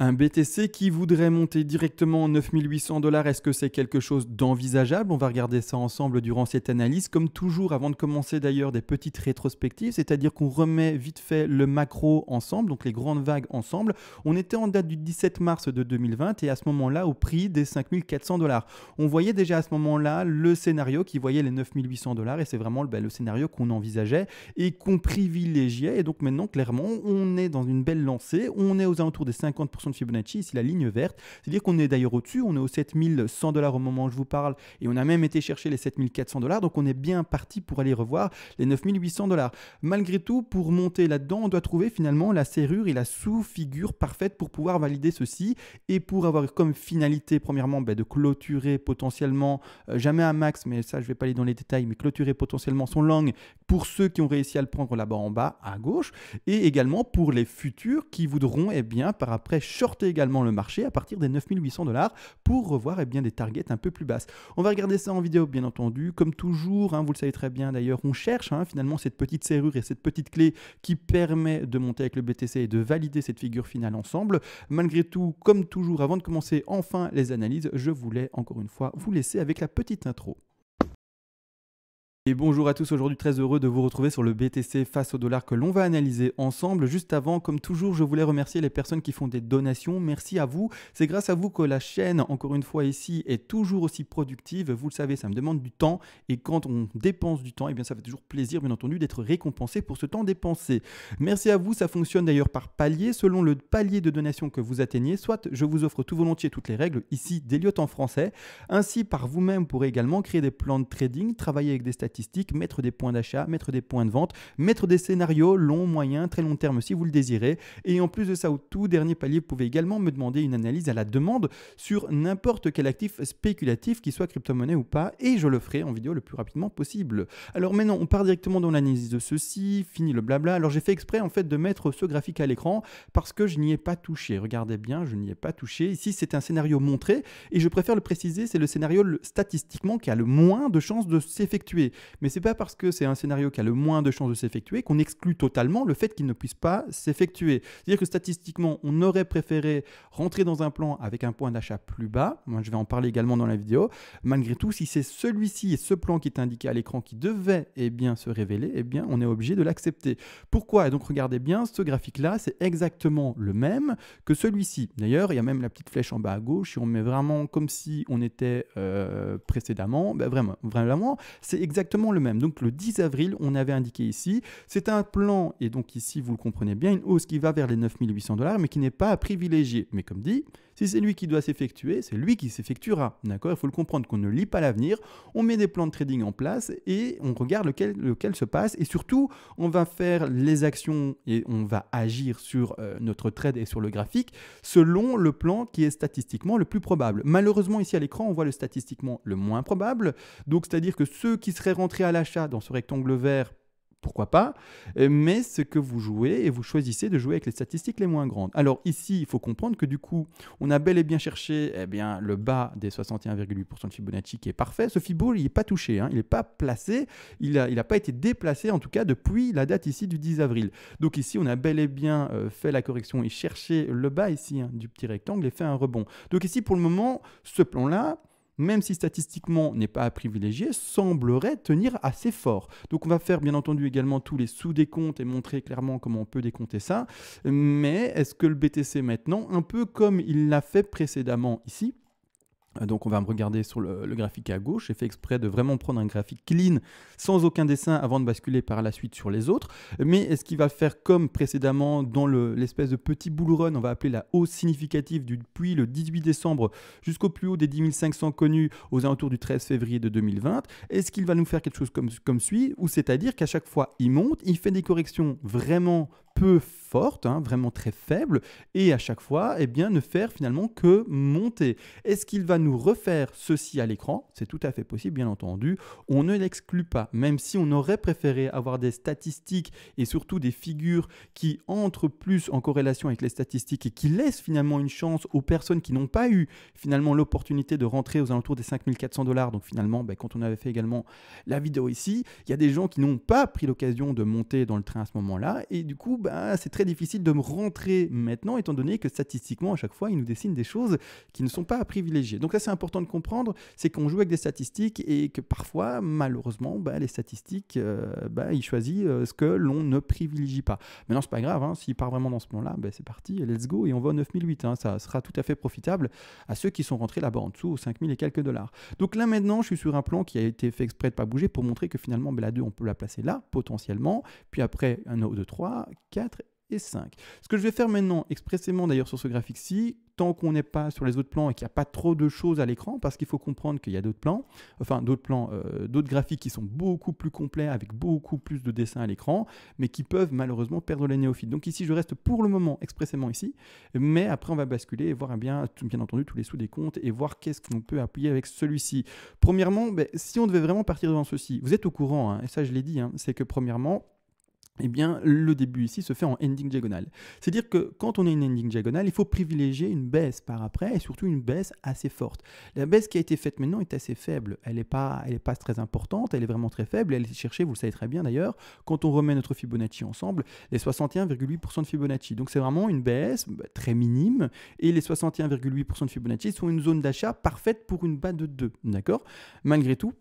Un BTC qui voudrait monter directement en 9800 dollars, est-ce que c'est quelque chose d'envisageable On va regarder ça ensemble durant cette analyse. Comme toujours, avant de commencer d'ailleurs, des petites rétrospectives, c'est-à-dire qu'on remet vite fait le macro ensemble, donc les grandes vagues ensemble. On était en date du 17 mars de 2020 et à ce moment-là, au prix des 5400 dollars. On voyait déjà à ce moment-là le scénario qui voyait les 9800 dollars et c'est vraiment ben, le scénario qu'on envisageait et qu'on privilégiait. Et donc maintenant, clairement, on est dans une belle lancée. On est aux alentours des 50% de Fibonacci, ici la ligne verte. C'est-à-dire qu'on est d'ailleurs au-dessus, on est aux 7100 dollars au moment où je vous parle, et on a même été chercher les 7400 dollars, donc on est bien parti pour aller revoir les 9800 dollars. Malgré tout, pour monter là-dedans, on doit trouver finalement la serrure et la sous-figure parfaite pour pouvoir valider ceci, et pour avoir comme finalité, premièrement, bah, de clôturer potentiellement, euh, jamais un max, mais ça je vais pas aller dans les détails, mais clôturer potentiellement son langue pour ceux qui ont réussi à le prendre là-bas en bas à gauche, et également pour les futurs qui voudront, eh bien, par après shorter également le marché à partir des 9800 dollars pour revoir et eh bien, des targets un peu plus basses. On va regarder ça en vidéo, bien entendu. Comme toujours, hein, vous le savez très bien d'ailleurs, on cherche hein, finalement cette petite serrure et cette petite clé qui permet de monter avec le BTC et de valider cette figure finale ensemble. Malgré tout, comme toujours, avant de commencer enfin les analyses, je voulais encore une fois vous laisser avec la petite intro. Et bonjour à tous, aujourd'hui très heureux de vous retrouver sur le BTC face au dollar que l'on va analyser ensemble. Juste avant, comme toujours, je voulais remercier les personnes qui font des donations. Merci à vous. C'est grâce à vous que la chaîne, encore une fois ici, est toujours aussi productive. Vous le savez, ça me demande du temps. Et quand on dépense du temps, eh bien ça fait toujours plaisir, bien entendu, d'être récompensé pour ce temps dépensé. Merci à vous. Ça fonctionne d'ailleurs par palier. Selon le palier de donation que vous atteignez, soit je vous offre tout volontiers toutes les règles, ici d'Eliott en français. Ainsi, par vous-même, vous pourrez également créer des plans de trading, travailler avec des statistiques mettre des points d'achat, mettre des points de vente, mettre des scénarios long, moyen, très long terme si vous le désirez. Et en plus de ça, au tout dernier palier, vous pouvez également me demander une analyse à la demande sur n'importe quel actif spéculatif, qu'il soit crypto-monnaie ou pas, et je le ferai en vidéo le plus rapidement possible. Alors maintenant, on part directement dans l'analyse de ceci, fini le blabla. Alors j'ai fait exprès en fait de mettre ce graphique à l'écran parce que je n'y ai pas touché. Regardez bien, je n'y ai pas touché. Ici, c'est un scénario montré et je préfère le préciser, c'est le scénario statistiquement qui a le moins de chances de s'effectuer. Mais c'est pas parce que c'est un scénario qui a le moins de chances de s'effectuer qu'on exclut totalement le fait qu'il ne puisse pas s'effectuer. C'est-à-dire que statistiquement, on aurait préféré rentrer dans un plan avec un point d'achat plus bas. Moi, je vais en parler également dans la vidéo. Malgré tout, si c'est celui-ci et ce plan qui est indiqué à l'écran qui devait et eh bien, se révéler, et eh bien, on est obligé de l'accepter. Pourquoi Et donc, regardez bien, ce graphique-là, c'est exactement le même que celui-ci. D'ailleurs, il y a même la petite flèche en bas à gauche. Si on met vraiment comme si on était euh, précédemment, ben, vraiment, vraiment, c'est exactement le même. Donc le 10 avril, on avait indiqué ici, c'est un plan, et donc ici vous le comprenez bien, une hausse qui va vers les 9800 dollars, mais qui n'est pas à privilégier. Mais comme dit, si c'est lui qui doit s'effectuer, c'est lui qui s'effectuera. D'accord Il faut le comprendre qu'on ne lit pas l'avenir, on met des plans de trading en place et on regarde lequel, se passe. Et surtout, on va faire les actions et on va agir sur euh, notre trade et sur le graphique selon le plan qui est statistiquement le plus probable. Malheureusement, ici à l'écran, on voit le statistiquement le moins probable. Donc, c'est-à-dire que ceux qui seraient rentrés à l'achat dans ce rectangle vert pourquoi pas, euh, mais ce que vous jouez et vous choisissez de jouer avec les statistiques les moins grandes. Alors ici, il faut comprendre que du coup, on a bel et bien cherché eh bien, le bas des 61,8% de Fibonacci qui est parfait. Ce Fibo, il n'est pas touché, hein, il n'est pas placé, il n'a il pas été déplacé en tout cas depuis la date ici du 10 avril. Donc ici, on a bel et bien euh, fait la correction et cherché le bas ici hein, du petit rectangle et fait un rebond. Donc ici, pour le moment, ce plan-là, même si statistiquement n'est pas à privilégier, semblerait tenir assez fort. Donc on va faire bien entendu également tous les sous-décomptes et montrer clairement comment on peut décompter ça. Mais est-ce que le BTC maintenant, un peu comme il l'a fait précédemment ici, donc on va me regarder sur le, graphique à gauche. J'ai fait exprès de vraiment prendre un graphique clean, sans aucun dessin, avant de basculer par la suite sur les autres. Mais est-ce qu'il va faire comme précédemment dans l'espèce de petit bull run, on va appeler la hausse significative depuis le 18 décembre jusqu'au plus haut des 10 500 connus aux alentours du 13 février de 2020 Est-ce qu'il va nous faire quelque chose comme, comme suit Ou c'est-à-dire qu'à chaque fois il monte, il fait des corrections vraiment peu forte, hein, vraiment très faible, et à chaque fois, eh bien, ne faire finalement que monter. Est-ce qu'il va nous refaire ceci à l'écran C'est tout à fait possible, bien entendu. On ne l'exclut pas, même si on aurait préféré avoir des statistiques et surtout des figures qui entrent plus en corrélation avec les statistiques et qui laissent finalement une chance aux personnes qui n'ont pas eu finalement l'opportunité de rentrer aux alentours des 5400 dollars. Donc finalement, ben, quand on avait fait également la vidéo ici, il y a des gens qui n'ont pas pris l'occasion de monter dans le train à ce moment-là, et du coup, bah, c'est très difficile de me rentrer maintenant, étant donné que statistiquement, à chaque fois, ils nous dessinent des choses qui ne sont pas à privilégier. Donc là, c'est important de comprendre, c'est qu'on joue avec des statistiques et que parfois, malheureusement, bah, les statistiques, euh, bah, ils choisissent euh, ce que l'on ne privilégie pas. Maintenant, c'est pas grave, hein, s'il part vraiment dans ce moment là c'est parti, let's go, et on va au 9008. Hein. ça sera tout à fait profitable à ceux qui sont rentrés là-bas en dessous, aux 5000 et quelques dollars. Donc là, maintenant, je suis sur un plan qui a été fait exprès de pas bouger pour montrer que finalement, la 2, on peut la placer là, potentiellement, puis après, un haut de 3, 4, et 5. Ce que je vais faire maintenant, expressément d'ailleurs sur ce graphique-ci, tant qu'on n'est pas sur les autres plans et qu'il n'y a pas trop de choses à l'écran, parce qu'il faut comprendre qu'il y a d'autres plans, enfin d'autres plans, euh, d'autres graphiques qui sont beaucoup plus complets, avec beaucoup plus de dessins à l'écran, mais qui peuvent malheureusement perdre les néophytes. Donc ici, je reste pour le moment expressément ici, mais après on va basculer et voir bien, bien entendu tous les sous des comptes et voir qu'est-ce qu'on peut appuyer avec celui-ci. Premièrement, ben, si on devait vraiment partir dans ceci, vous êtes au courant, hein, et ça je l'ai dit, hein, c'est que premièrement, eh bien, le début ici se fait en ending diagonal. C'est-à-dire que quand on a une ending diagonale, il faut privilégier une baisse par après et surtout une baisse assez forte. La baisse qui a été faite maintenant est assez faible. Elle n'est pas, est pas très importante, elle est vraiment très faible. Elle est cherchée, vous le savez très bien d'ailleurs, quand on remet notre Fibonacci ensemble, les 61,8% de Fibonacci. Donc c'est vraiment une baisse bah, très minime et les 61,8% de Fibonacci sont une zone d'achat parfaite pour une bas de 2. D'accord Malgré tout,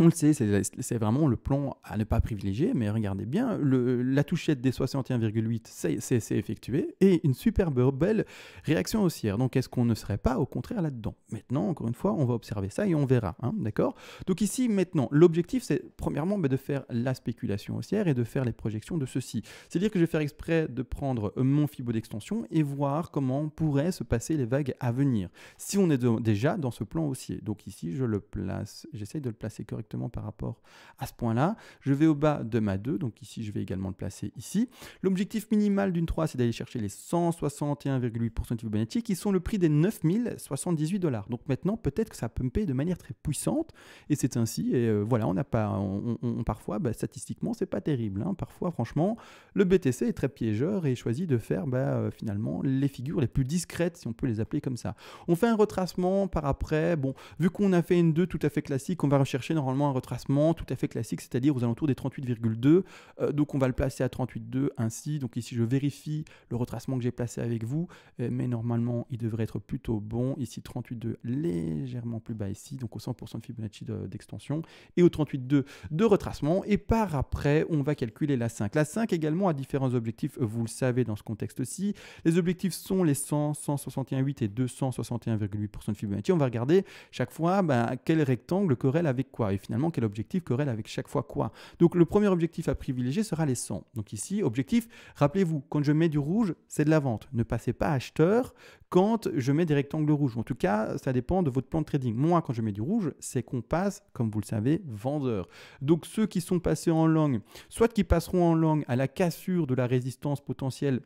on le sait, c'est vraiment le plan à ne pas privilégier, mais regardez bien, la touchette des 61,8 c'est effectué, et une superbe belle réaction haussière. Donc est-ce qu'on ne serait pas au contraire là-dedans Maintenant, encore une fois, on va observer ça et on verra, hein, d'accord Donc ici, maintenant, l'objectif c'est premièrement bah, de faire la spéculation haussière et de faire les projections de ceci. C'est-à-dire que je vais faire exprès de prendre mon fibo d'extension et voir comment pourraient se passer les vagues à venir, si on est déjà dans ce plan haussier. Donc ici, je le place, j'essaye de le placer correctement par rapport à ce point-là. Je vais au bas de ma 2, donc ici je vais également le placer ici. L'objectif minimal d'une 3, c'est d'aller chercher les 161,8% de Fibonacci qui sont le prix des 9078 dollars. Donc maintenant, peut-être que ça peut me payer de manière très puissante et c'est ainsi. Et euh, voilà, on n'a pas, on, parfois, bah, statistiquement, c'est pas terrible. Hein. Parfois, franchement, le BTC est très piégeur et choisit de faire bah, euh, finalement les figures les plus discrètes, si on peut les appeler comme ça. On fait un retracement par après. Bon, vu qu'on a fait une 2 tout à fait classique, on va rechercher normalement un retracement tout à fait classique, c'est-à-dire aux alentours des 38,2. Euh, donc on va le placer à 38,2 ainsi. Donc ici, je vérifie le retracement que j'ai placé avec vous, euh, mais normalement, il devrait être plutôt bon. Ici, 38,2 légèrement plus bas ici, donc au 100% de Fibonacci d'extension, et au 38,2 de retracement. Et par après, on va calculer la 5. La 5 également a différents objectifs, vous le savez dans ce contexte-ci. Les objectifs sont les 100, 161,8 et 261,8% de Fibonacci. On va regarder chaque fois ben, quel rectangle corrèle avec quoi finalement quel objectif querelle avec chaque fois quoi. Donc le premier objectif à privilégier sera les 100. Donc ici, objectif, rappelez-vous, quand je mets du rouge, c'est de la vente. Ne passez pas acheteur quand je mets des rectangles rouges. En tout cas, ça dépend de votre plan de trading. Moi, quand je mets du rouge, c'est qu'on passe, comme vous le savez, vendeur. Donc ceux qui sont passés en langue, soit qui passeront en langue à la cassure de la résistance potentielle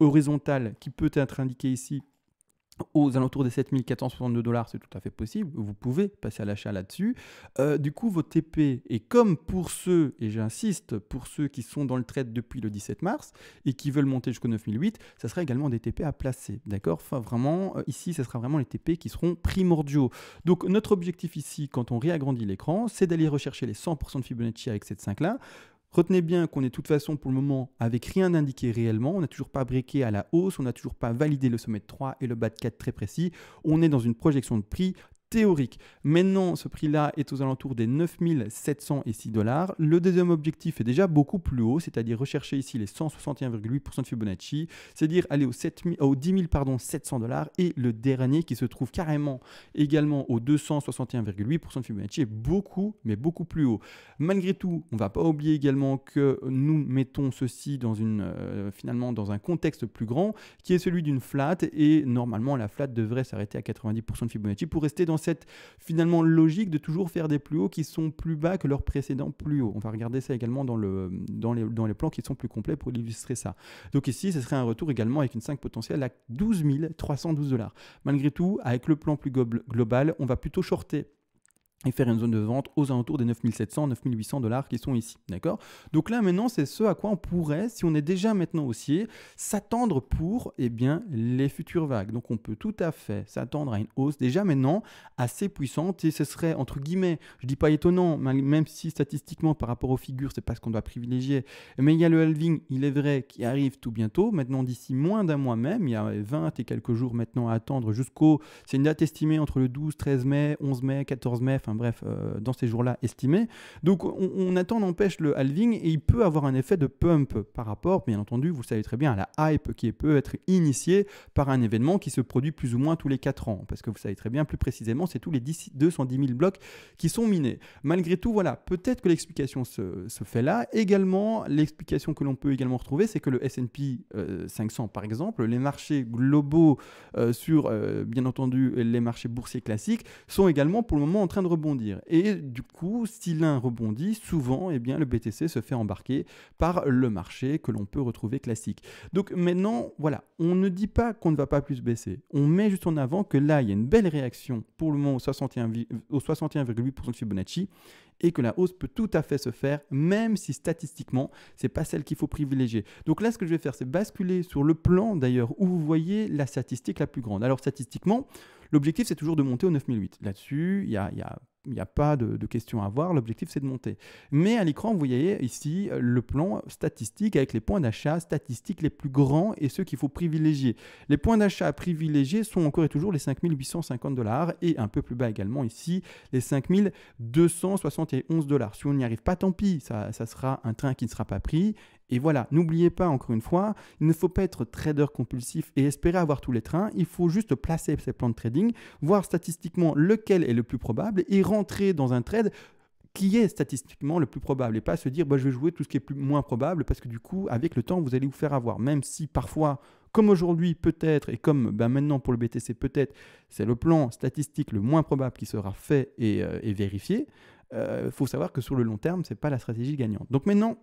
horizontale qui peut être indiquée ici aux alentours des 7462 dollars, c'est tout à fait possible, vous pouvez passer à l'achat là-dessus. Euh, du coup, vos TP, et comme pour ceux, et j'insiste, pour ceux qui sont dans le trade depuis le 17 mars et qui veulent monter jusqu'au 9008, ça sera également des TP à placer, d'accord Enfin, vraiment, euh, ici, ça sera vraiment les TP qui seront primordiaux. Donc, notre objectif ici, quand on réagrandit l'écran, c'est d'aller rechercher les 100% de Fibonacci avec cette 5 là. Retenez bien qu'on est de toute façon pour le moment avec rien d'indiqué réellement, on n'a toujours pas briqué à la hausse, on n'a toujours pas validé le sommet de 3 et le bas de 4 très précis, on est dans une projection de prix théorique. Maintenant, ce prix-là est aux alentours des 9706 dollars. Le deuxième objectif est déjà beaucoup plus haut, c'est-à-dire rechercher ici les 161,8% de Fibonacci, c'est-à-dire aller aux, 7000 000, aux 10 pardon, 700 dollars. Et le dernier qui se trouve carrément également aux 261,8% de Fibonacci est beaucoup, mais beaucoup plus haut. Malgré tout, on ne va pas oublier également que nous mettons ceci dans une, euh, finalement dans un contexte plus grand qui est celui d'une flat et normalement la flat devrait s'arrêter à 90% de Fibonacci pour rester dans cette finalement logique de toujours faire des plus hauts qui sont plus bas que leurs précédents plus hauts. On va regarder ça également dans, le, dans, les, dans les plans qui sont plus complets pour illustrer ça. Donc ici, ce serait un retour également avec une 5 potentielle à 12 312 dollars. Malgré tout, avec le plan plus global, on va plutôt shorter et faire une zone de vente aux alentours des 9700, 9800 dollars qui sont ici. D'accord Donc là, maintenant, c'est ce à quoi on pourrait, si on est déjà maintenant haussier, s'attendre pour et eh bien, les futures vagues. Donc on peut tout à fait s'attendre à une hausse déjà maintenant assez puissante et ce serait, entre guillemets, je dis pas étonnant, même si statistiquement par rapport aux figures, c'est pas ce qu'on doit privilégier, mais il y a le halving, il est vrai, qui arrive tout bientôt, maintenant d'ici moins d'un mois même, il y a 20 et quelques jours maintenant à attendre jusqu'au, c'est une date estimée entre le 12, 13 mai, 11 mai, 14 mai, enfin bref, euh, dans ces jours-là estimés. Donc on, on attend, n'empêche le halving et il peut avoir un effet de pump par rapport, bien entendu, vous savez très bien, à la hype qui peut être initiée par un événement qui se produit plus ou moins tous les 4 ans. Parce que vous savez très bien, plus précisément, c'est tous les 210 000 blocs qui sont minés. Malgré tout, voilà, peut-être que l'explication se, fait là. Également, l'explication que l'on peut également retrouver, c'est que le SP 500, euh, par exemple, les marchés globaux euh, sur, bien entendu, les marchés boursiers classiques, sont également pour le moment en train de rebondir rebondir. Et du coup, si l'un rebondit, souvent, eh bien, le BTC se fait embarquer par le marché que l'on peut retrouver classique. Donc maintenant, voilà, on ne dit pas qu'on ne va pas plus baisser. On met juste en avant que là, il y a une belle réaction pour le moment au 61,8% de Fibonacci et que la hausse peut tout à fait se faire, même si statistiquement, c'est pas celle qu'il faut privilégier. Donc là, ce que je vais faire, c'est basculer sur le plan d'ailleurs où vous voyez la statistique la plus grande. Alors statistiquement, l'objectif, c'est toujours de monter au 9008. Là-dessus, il y a il n'y a pas de, question à voir, l'objectif c'est de monter. Mais à l'écran, vous voyez ici euh, le plan statistique avec les points d'achat statistiques les plus grands et ceux qu'il faut privilégier. Les points d'achat privilégiés privilégier sont encore et toujours les 5850 dollars et un peu plus bas également ici les 5271 dollars. Si on n'y arrive pas, tant pis, ça, ça sera un train qui ne sera pas pris et voilà, n'oubliez pas encore une fois, il ne faut pas être trader compulsif et espérer avoir tous les trains, il faut juste placer ses plans de trading, voir statistiquement lequel est le plus probable et rentrer dans un trade qui est statistiquement le plus probable et pas se dire bah, je vais jouer tout ce qui est plus, moins probable parce que du coup, avec le temps, vous allez vous faire avoir. Même si parfois, comme aujourd'hui peut-être et comme bah, maintenant pour le BTC peut-être, c'est le plan statistique le moins probable qui sera fait et, euh, vérifié. Il euh, faut savoir que sur le long terme, ce n'est pas la stratégie gagnante. Donc maintenant,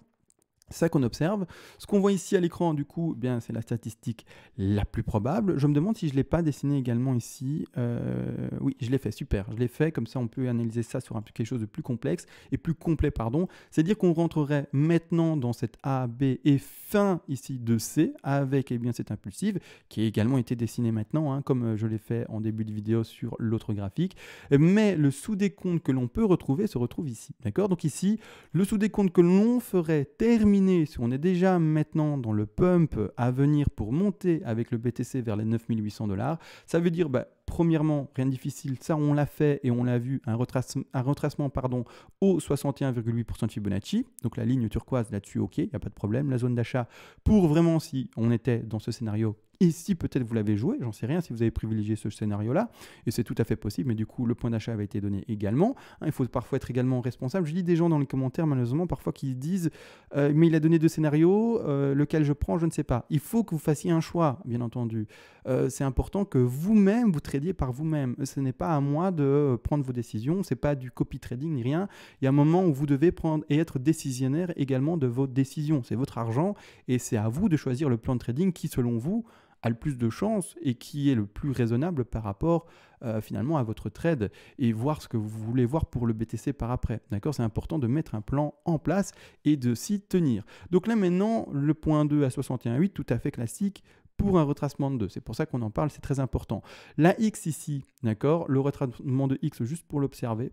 ça qu'on observe. Ce qu'on voit ici à l'écran, du coup, eh bien c'est la statistique la plus probable. Je me demande si je ne l'ai pas dessiné également ici. Euh, oui, je l'ai fait, super. Je l'ai fait, comme ça on peut analyser ça sur quelque chose de plus complexe et plus complet, pardon. C'est-à-dire qu'on rentrerait maintenant dans cette A, B et fin ici de C avec eh bien, cette impulsive qui a également été dessinée maintenant, hein, comme euh, je l'ai fait en début de vidéo sur l'autre graphique. Mais le sous-décompte que l'on peut retrouver se retrouve ici. D'accord Donc ici, le sous-décompte que l'on ferait terminer si on est déjà maintenant dans le pump à venir pour monter avec le BTC vers les 9800 dollars, ça veut dire bah, Premièrement, rien de difficile, ça on l'a fait et on l'a vu, un, retrace, un retracement pardon, au 61,8% de Fibonacci. Donc la ligne turquoise là-dessus, ok, il n'y a pas de problème. La zone d'achat, pour vraiment si on était dans ce scénario ici, peut-être vous l'avez joué, j'en sais rien, si vous avez privilégié ce scénario-là, et c'est tout à fait possible, mais du coup, le point d'achat avait été donné également. Hein, il faut parfois être également responsable. Je lis des gens dans les commentaires, malheureusement, parfois qui disent euh, Mais il a donné deux scénarios, euh, lequel je prends, je ne sais pas. Il faut que vous fassiez un choix, bien entendu. Euh, c'est important que vous-même, vous, vous par vous-même. Ce n'est pas à moi de euh, prendre vos décisions, c'est pas du copy trading ni rien. Il y a un moment où vous devez prendre et être décisionnaire également de vos décisions. C'est votre argent et c'est à vous de choisir le plan de trading qui, selon vous, a le plus de chances et qui est le plus raisonnable par rapport euh, finalement à votre trade et voir ce que vous voulez voir pour le BTC par après. D'accord C'est important de mettre un plan en place et de s'y tenir. Donc là maintenant, le point 2 à 61.8, tout à fait classique, pour un retracement de 2. C'est pour ça qu'on en parle, c'est très important. La x ici, d'accord, le retracement de x juste pour l'observer,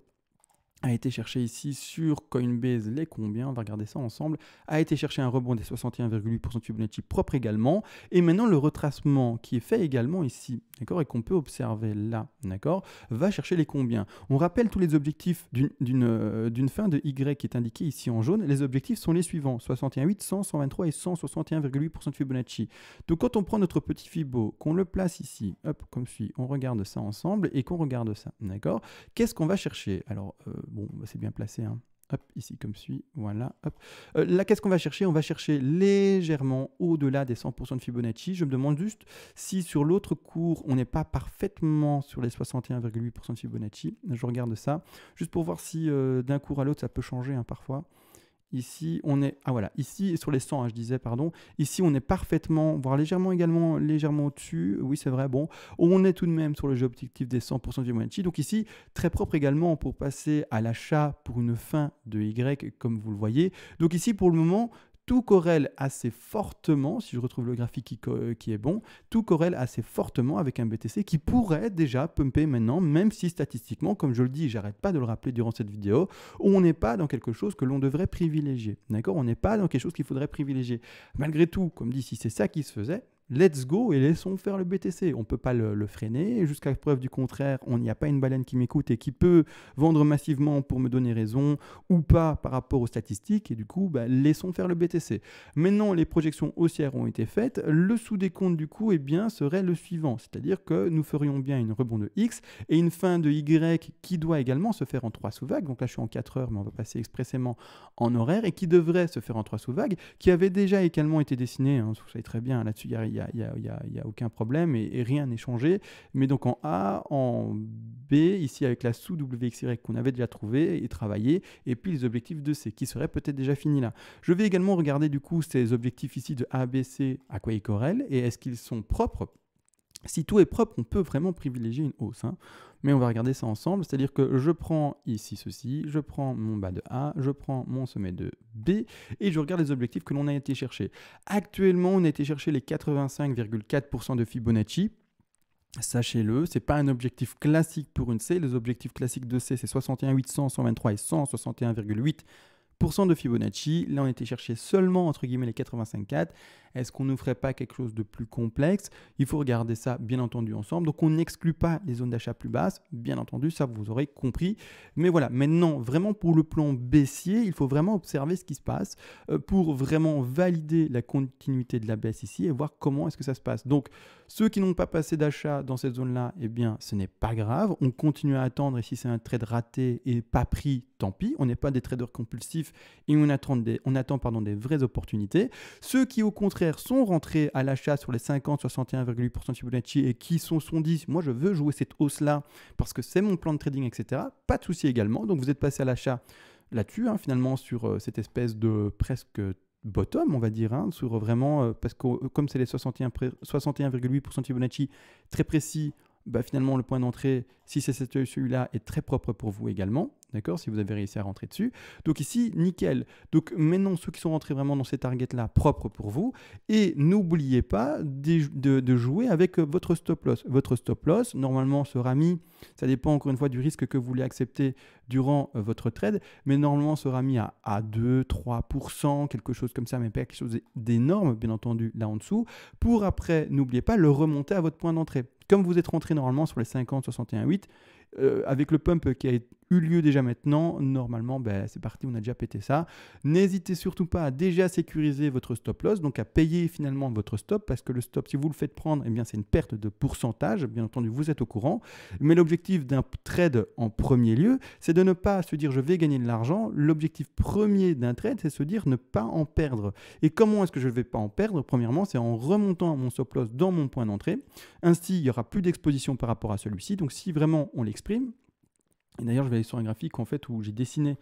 a été cherché ici sur Coinbase les combien, on va regarder ça ensemble, a été chercher un rebond des 61,8% de Fibonacci propre également, et maintenant le retracement qui est fait également ici, d'accord, et qu'on peut observer là, d'accord, va chercher les combien. On rappelle tous les objectifs d'une euh, fin de Y qui est indiquée ici en jaune, les objectifs sont les suivants, 61,8, 100, 123 et 161,8% de Fibonacci. Donc quand on prend notre petit Fibo, qu'on le place ici, hop, comme suit, on regarde ça ensemble et qu'on regarde ça, d'accord, qu'est-ce qu'on va chercher Alors, euh, Bon, bah, c'est bien placé. Hein. Hop, ici comme suit, voilà, hop. Euh, là, qu'est-ce qu'on va chercher On va chercher légèrement au-delà des 100% de Fibonacci. Je me demande juste si sur l'autre cours, on n'est pas parfaitement sur les 61,8% de Fibonacci. Je regarde ça, juste pour voir si euh, d'un cours à l'autre, ça peut changer hein, parfois. Ici, on est ah voilà, ici sur les 100, hein, je disais pardon. Ici, on est parfaitement, voire légèrement également légèrement au-dessus. Oui, c'est vrai. Bon, on est tout de même sur le jeu objectif des 100% du Fibonacci. Donc ici, très propre également pour passer à l'achat pour une fin de y, comme vous le voyez. Donc ici, pour le moment, tout corrèle assez fortement, si je retrouve le graphique qui, est bon, tout corrèle assez fortement avec un BTC qui pourrait déjà pumper maintenant, même si statistiquement, comme je le dis, j'arrête pas de le rappeler durant cette vidéo, on n'est pas dans quelque chose que l'on devrait privilégier. D'accord On n'est pas dans quelque chose qu'il faudrait privilégier. Malgré tout, comme dit, si c'est ça qui se faisait, let's go et laissons faire le BTC. On ne peut pas le, freiner. Jusqu'à preuve du contraire, on n'y a pas une baleine qui m'écoute et qui peut vendre massivement pour me donner raison ou pas par rapport aux statistiques. Et du coup, bah, laissons faire le BTC. Maintenant, les projections haussières ont été faites. Le sous-décompte du coup eh bien, serait le suivant. C'est-à-dire que nous ferions bien une rebond de X et une fin de Y qui doit également se faire en 3 sous-vagues. Donc là, je suis en 4 heures, mais on va passer expressément en horaire et qui devrait se faire en 3 sous-vagues, qui avait déjà également été dessiné. Hein, vous savez très bien, là-dessus, il y a n'y a, y a, aucun problème et, rien n'est changé. Mais donc en A, en B, ici avec la sous-WXY qu'on avait déjà trouvée et travaillée, et puis les objectifs de C qui seraient peut-être déjà finis là. Je vais également regarder du coup ces objectifs ici de A, B, C, à quoi ils et est-ce qu'ils sont propres si tout est propre, on peut vraiment privilégier une hausse. Hein. Mais on va regarder ça ensemble. C'est-à-dire que je prends ici ceci, je prends mon bas de A, je prends mon sommet de B, et je regarde les objectifs que l'on a été chercher. Actuellement, on a été chercher les 85,4% de Fibonacci. Sachez-le, c'est pas un objectif classique pour une C. Les objectifs classiques de C, c'est 61,8%, 123 et 161,8 de Fibonacci. Là, on était cherché seulement entre guillemets les 85,4. Est-ce qu'on ne ferait pas quelque chose de plus complexe Il faut regarder ça, bien entendu, ensemble. Donc, on n'exclut pas les zones d'achat plus basses, bien entendu, ça vous aurez compris. Mais voilà, maintenant, vraiment pour le plan baissier, il faut vraiment observer ce qui se passe euh, pour vraiment valider la continuité de la baisse ici et voir comment est-ce que ça se passe. Donc, ceux qui n'ont pas passé d'achat dans cette zone-là, eh bien, ce n'est pas grave. On continue à attendre et si c'est un trade raté et pas pris, tant pis. On n'est pas des traders compulsifs et on attend, des, on attend pardon, des vraies opportunités. Ceux qui, au contraire, sont rentrés à l'achat sur les 50, 61,8% de Fibonacci et qui sont sont dit, moi, je veux jouer cette hausse-là parce que c'est mon plan de trading, etc. Pas de souci également. Donc, vous êtes passé à l'achat là-dessus, hein, finalement, sur euh, cette espèce de presque bottom, on va dire, hein, sur vraiment, euh, parce que euh, comme c'est les 61,8% Fibonacci, très précis, bah, finalement, le point d'entrée, si c'est celui-là, est très propre pour vous également d'accord, si vous avez réussi à rentrer dessus. Donc ici, nickel. Donc maintenant, ceux qui sont rentrés vraiment dans ces targets-là, propres pour vous, et n'oubliez pas de, jouer avec euh, votre stop loss. Votre stop loss, normalement, sera mis, ça dépend encore une fois du risque que vous voulez accepter durant euh, votre trade, mais normalement, sera mis à, 2, 3%, quelque chose comme ça, mais pas quelque chose d'énorme, bien entendu, là en dessous, pour après, n'oubliez pas, le remonter à votre point d'entrée comme vous êtes rentré normalement sur les 50, 61, 8, euh, avec le pump qui a eu lieu déjà maintenant, normalement, ben, c'est parti, on a déjà pété ça. N'hésitez surtout pas à déjà sécuriser votre stop loss, donc à payer finalement votre stop, parce que le stop, si vous le faites prendre, eh bien c'est une perte de pourcentage, bien entendu, vous êtes au courant. Mais l'objectif d'un trade en premier lieu, c'est de ne pas se dire je vais gagner de l'argent. L'objectif premier d'un trade, c'est se dire ne pas en perdre. Et comment est-ce que je ne vais pas en perdre Premièrement, c'est en remontant mon stop loss dans mon point d'entrée. Ainsi, il n'y aura plus d'exposition par rapport à celui-ci. Donc si vraiment on l'expose et d'ailleurs, je vais aller sur un graphique en fait où j'ai dessiné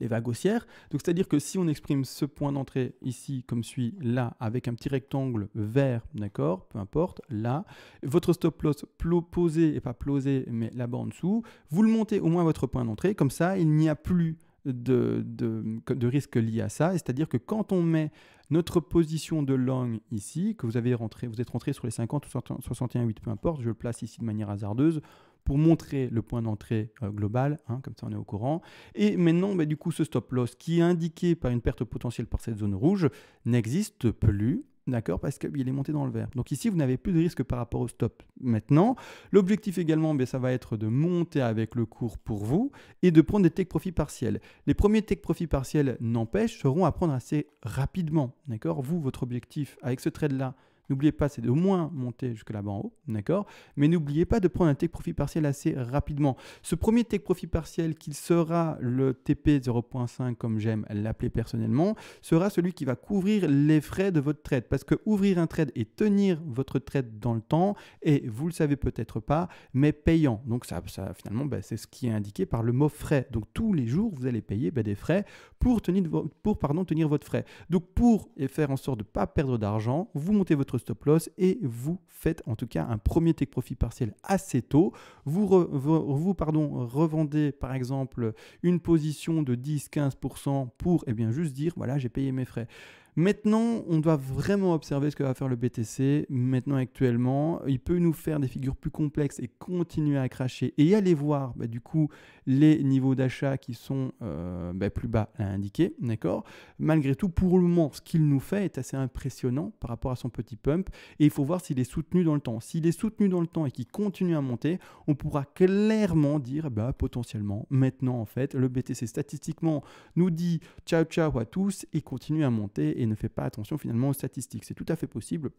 les vagues haussières. Donc, c'est-à-dire que si on exprime ce point d'entrée ici comme celui là, avec un petit rectangle vert, d'accord, peu importe, là, votre stop loss posé et pas plosé, mais là-bas en dessous, vous le montez au moins votre point d'entrée, comme ça, il n'y a plus de, risque lié à ça. C'est-à-dire que quand on met notre position de long ici, que vous avez rentré, vous êtes rentré sur les 50 ou 61,8, peu importe, je le place ici de manière hasardeuse, pour montrer le point d'entrée euh, global, hein, comme ça on est au courant. Et maintenant, bah, du coup, ce stop loss qui est indiqué par une perte potentielle par cette zone rouge n'existe plus. D'accord Parce qu'il est monté dans le vert. Donc ici, vous n'avez plus de risque par rapport au stop maintenant. L'objectif également, bah, ça va être de monter avec le cours pour vous et de prendre des take profits partiels. Les premiers take profit partiels, n'empêche, seront à prendre assez rapidement. D'accord Vous, votre objectif avec ce trade-là, N'oubliez pas, c'est de moins monter jusque là-bas en haut, d'accord Mais n'oubliez pas de prendre un take profit partiel assez rapidement. Ce premier take profit partiel, qu'il sera le TP 0.5, comme j'aime l'appeler personnellement, sera celui qui va couvrir les frais de votre trade. Parce que ouvrir un trade et tenir votre trade dans le temps et vous le savez peut-être pas, mais payant. Donc ça, ça finalement, bah, c'est ce qui est indiqué par le mot frais. Donc tous les jours, vous allez payer bah, des frais pour tenir, pour, pardon, tenir votre frais. Donc pour faire en sorte de ne pas perdre d'argent, vous montez votre stop loss et vous faites en tout cas un premier take profit partiel assez tôt. Vous, vous, pardon, revendez par exemple une position de 10-15% pour et eh bien, juste dire voilà, j'ai payé mes frais. Maintenant, on doit vraiment observer ce que va faire le BTC. Maintenant, actuellement, il peut nous faire des figures plus complexes et continuer à cracher et aller voir bah, du coup les niveaux d'achat qui sont euh, bah, plus bas à indiquer, d'accord Malgré tout, pour le moment, ce qu'il nous fait est assez impressionnant par rapport à son petit pump et il faut voir s'il est soutenu dans le temps. S'il est soutenu dans le temps et qu'il continue à monter, on pourra clairement dire bah, potentiellement, maintenant en fait, le BTC statistiquement nous dit ciao ciao à tous et continue à monter ne fait pas attention finalement aux statistiques. C'est tout à fait possible.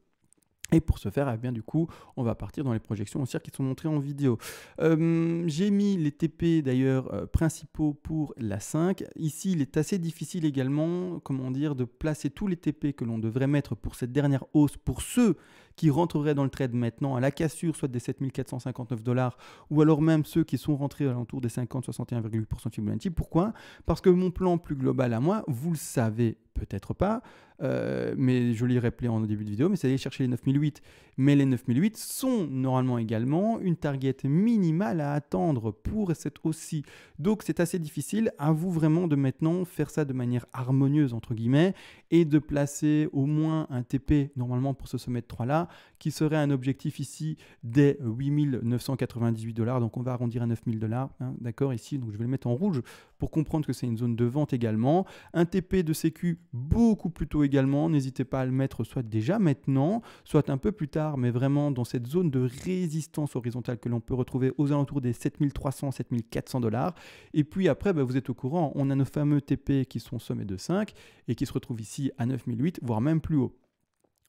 Et pour ce faire, eh bien, du coup, on va partir dans les projections haussières qui sont montrées en vidéo. Euh, j'ai mis les TP d'ailleurs euh, principaux pour la 5. Ici, il est assez difficile également, comment dire, de placer tous les TP que l'on devrait mettre pour cette dernière hausse, pour ceux qui rentreraient dans le trade maintenant à la cassure, soit des 7459 dollars, ou alors même ceux qui sont rentrés à des 50, 61,8% Fibonacci. Pourquoi Parce que mon plan plus global à moi, vous le savez peut-être pas, euh, mais je l'ai rappelé en début de vidéo, mais c'est aller chercher les 9008. Mais les 9008 sont normalement également une target minimale à attendre pour cette aussi. Donc c'est assez difficile à vous vraiment de maintenant faire ça de manière harmonieuse entre guillemets et de placer au moins un TP normalement pour ce sommet de 3 là qui serait un objectif ici des 8998 dollars. Donc on va arrondir à 9000 dollars, hein, d'accord, ici. Donc je vais le mettre en rouge pour comprendre que c'est une zone de vente également. Un TP de sécu beaucoup plus tôt également. N'hésitez pas à le mettre soit déjà maintenant, soit un peu plus tard, mais vraiment dans cette zone de résistance horizontale que l'on peut retrouver aux alentours des 7300, 7400 dollars. Et puis après, bah, vous êtes au courant, on a nos fameux TP qui sont sommet de 5 et qui se retrouvent ici à 9008, voire même plus haut.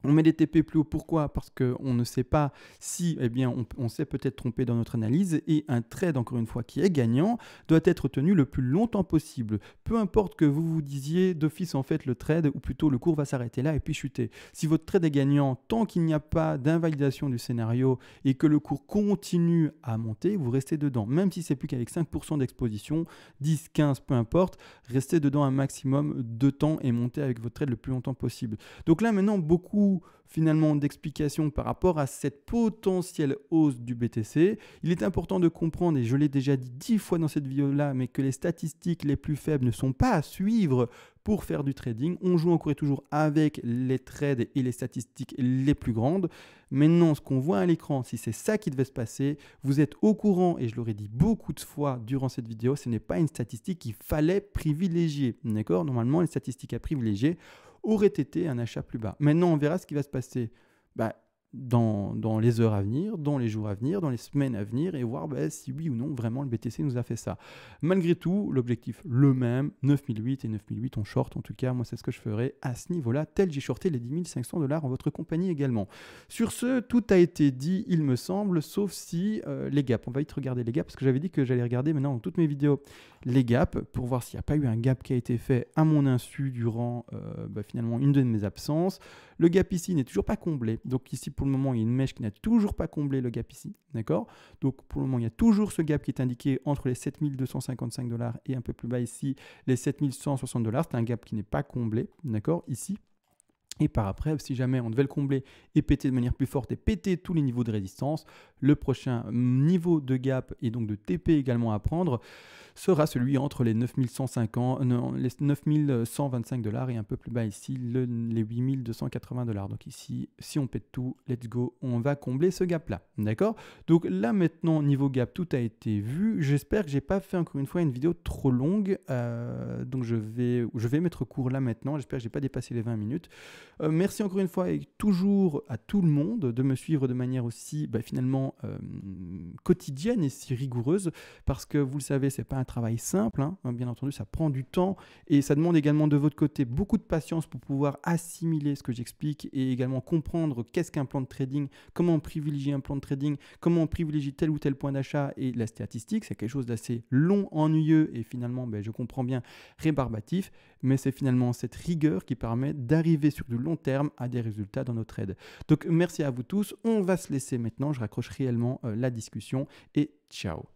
On met des TP plus haut, pourquoi Parce qu'on ne sait pas si, eh bien, on, on s'est peut-être trompé dans notre analyse et un trade, encore une fois, qui est gagnant, doit être tenu le plus longtemps possible. Peu importe que vous vous disiez d'office, en fait, le trade, ou plutôt le cours va s'arrêter là et puis chuter. Si votre trade est gagnant, tant qu'il n'y a pas d'invalidation du scénario et que le cours continue à monter, vous restez dedans. Même si c'est plus qu'avec 5% d'exposition, 10, 15, peu importe, restez dedans un maximum de temps et montez avec votre trade le plus longtemps possible. Donc là, maintenant, beaucoup finalement d'explications par rapport à cette potentielle hausse du BTC. Il est important de comprendre, et je l'ai déjà dit dix fois dans cette vidéo-là, mais que les statistiques les plus faibles ne sont pas à suivre pour faire du trading. On joue encore et toujours avec les trades et les statistiques les plus grandes. Maintenant, ce qu'on voit à l'écran, si c'est ça qui devait se passer, vous êtes au courant, et je l'aurais dit beaucoup de fois durant cette vidéo, ce n'est pas une statistique qu'il fallait privilégier. D'accord Normalement, les statistiques à privilégier, aurait été un achat plus bas. Maintenant, on verra ce qui va se passer. Bah, dans, les heures à venir, dans les jours à venir, dans les semaines à venir, et voir ben, si oui ou non vraiment le BTC nous a fait ça. Malgré tout, l'objectif le même, 9008 et 9008 on short, en tout cas, moi c'est ce que je ferai à ce niveau-là, tel j'ai shorté les 10 500 dollars en votre compagnie également. Sur ce, tout a été dit, il me semble, sauf si euh, les gaps, on va vite regarder les gaps, parce que j'avais dit que j'allais regarder maintenant dans toutes mes vidéos les gaps, pour voir s'il n'y a pas eu un gap qui a été fait à mon insu durant euh, ben, finalement une de mes absences. Le gap ici n'est toujours pas comblé, donc ici pour pour le moment, il y a une mèche qui n'a toujours pas comblé le gap ici. D'accord Donc pour le moment, il y a toujours ce gap qui est indiqué entre les 7255 dollars et un peu plus bas ici, les 7160 dollars. C'est un gap qui n'est pas comblé. D'accord Ici. Et par après, si jamais on devait le combler et péter de manière plus forte et péter tous les niveaux de résistance, le prochain niveau de gap et donc de TP également à prendre sera celui entre les 9125 dollars et un peu plus bas ici les 8280 dollars. Donc ici, si on pète tout, let's go, on va combler ce gap là. D'accord Donc là maintenant, niveau gap, tout a été vu. J'espère que je n'ai pas fait encore une fois une vidéo trop longue. Euh, donc je vais, je vais mettre court là maintenant. J'espère que je n'ai pas dépassé les 20 minutes. Euh, merci encore une fois et toujours à tout le monde de me suivre de manière aussi bah, finalement euh, quotidienne et si rigoureuse parce que vous le savez, ce n'est pas un travail simple. Hein. bien entendu, ça prend du temps et ça demande également de votre côté beaucoup de patience pour pouvoir assimiler ce que j'explique et également comprendre qu'est-ce qu'un plan de trading, comment privilégier un plan de trading, comment on privilégie tel ou tel point d'achat et la statistique. C'est quelque chose d'assez long, ennuyeux et finalement, ben, je comprends bien, rébarbatif mais c'est finalement cette rigueur qui permet d'arriver sur du long terme à des résultats dans notre aide. Donc merci à vous tous, on va se laisser maintenant, je raccroche réellement euh, la discussion et ciao